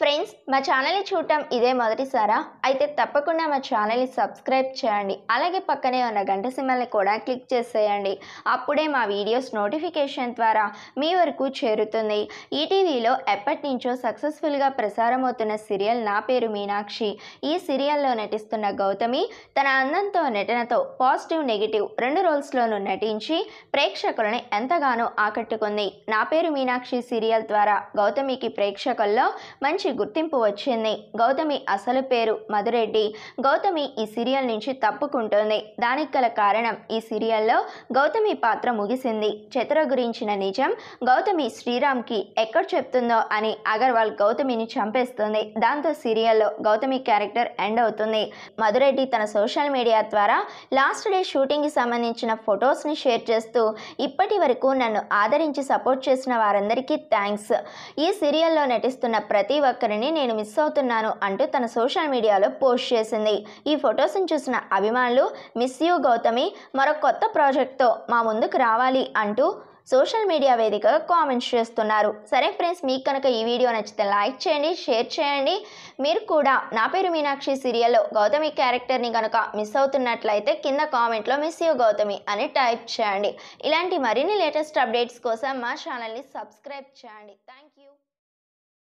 friends మా ఛానల్ని చూడటం ఇదే మొదటిసారా అయితే తప్పకుండా మా ఛానల్ని సబ్స్క్రైబ్ చేయండి అలాగే పక్కనే ఉన్న గంట సిమ్మల్ని కూడా క్లిక్ చేసేయండి అప్పుడే మా వీడియోస్ నోటిఫికేషన్ ద్వారా మీ వరకు చేరుతుంది ఈటీవీలో ఎప్పటి నుంచో సక్సెస్ఫుల్గా ప్రసారం అవుతున్న సీరియల్ నా పేరు మీనాక్షి ఈ సీరియల్లో నటిస్తున్న గౌతమి తన అందంతో నటనతో పాజిటివ్ నెగిటివ్ రెండు రోల్స్లోనూ నటించి ప్రేక్షకులను ఎంతగానో ఆకట్టుకుంది నా పేరు మీనాక్షి సీరియల్ ద్వారా గౌతమికి ప్రేక్షకుల్లో మంచి మంచి గుర్తింపు వచ్చింది గౌతమి అసలు పేరు మధురెడ్డి గౌతమి ఈ సీరియల్ నుంచి తప్పుకుంటుంది దానికి గల కారణం ఈ సీరియల్లో గౌతమి పాత్ర ముగిసింది చిత్ర గురించిన నిజం గౌతమి శ్రీరామ్కి ఎక్కడ చెప్తుందో అని అగర్వాల్ గౌతమిని చంపేస్తుంది దాంతో సీరియల్లో గౌతమి క్యారెక్టర్ ఎండ్ అవుతుంది మధురెడ్డి తన సోషల్ మీడియా ద్వారా లాస్ట్ డే షూటింగ్కి సంబంధించిన ఫొటోస్ని షేర్ చేస్తూ ఇప్పటి వరకు నన్ను ఆదరించి సపోర్ట్ చేసిన వారందరికీ థ్యాంక్స్ ఈ సీరియల్లో నటిస్తున్న ప్రతి ఒక్క ఒక్కరిని నేను మిస్ అవుతున్నాను అంటూ తన సోషల్ మీడియాలో పోస్ట్ చేసింది ఈ ఫొటోస్ని చూసిన అభిమానులు మిస్ యూ గౌతమి మరో కొత్త ప్రాజెక్ట్తో మా ముందుకు రావాలి అంటూ సోషల్ మీడియా వేదికగా కామెంట్స్ చేస్తున్నారు సరే ఫ్రెండ్స్ మీకు కనుక ఈ వీడియో నచ్చితే లైక్ చేయండి షేర్ చేయండి మీరు కూడా నా పేరు మీనాక్షి సీరియల్లో గౌతమి క్యారెక్టర్ని కనుక మిస్ అవుతున్నట్లయితే కింద కామెంట్లో మిస్ యూ గౌతమి అని టైప్ చేయండి ఇలాంటి మరిన్ని లేటెస్ట్ అప్డేట్స్ కోసం మా ఛానల్ని సబ్స్క్రైబ్ చేయండి థ్యాంక్ యూ